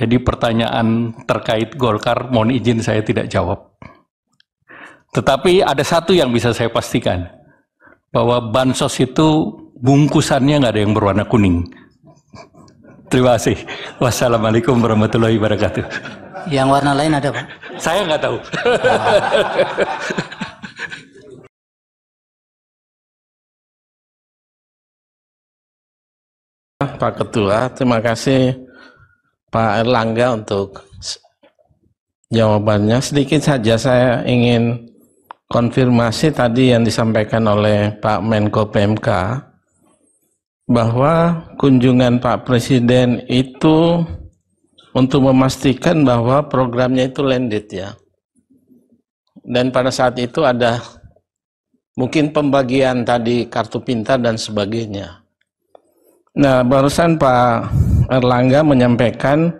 Jadi pertanyaan terkait Golkar, mohon izin saya tidak jawab. Tetapi ada satu yang bisa saya pastikan, bahwa bansos itu bungkusannya nggak ada yang berwarna kuning. Terima kasih. Wassalamualaikum warahmatullahi wabarakatuh. Yang warna lain ada, Pak? Saya nggak tahu. Pak Ketua, terima kasih Pak Erlangga untuk jawabannya. Sedikit saja saya ingin konfirmasi tadi yang disampaikan oleh Pak Menko PMK bahwa kunjungan Pak Presiden itu untuk memastikan bahwa programnya itu landed ya. Dan pada saat itu ada mungkin pembagian tadi kartu pintar dan sebagainya. Nah, barusan Pak Erlangga menyampaikan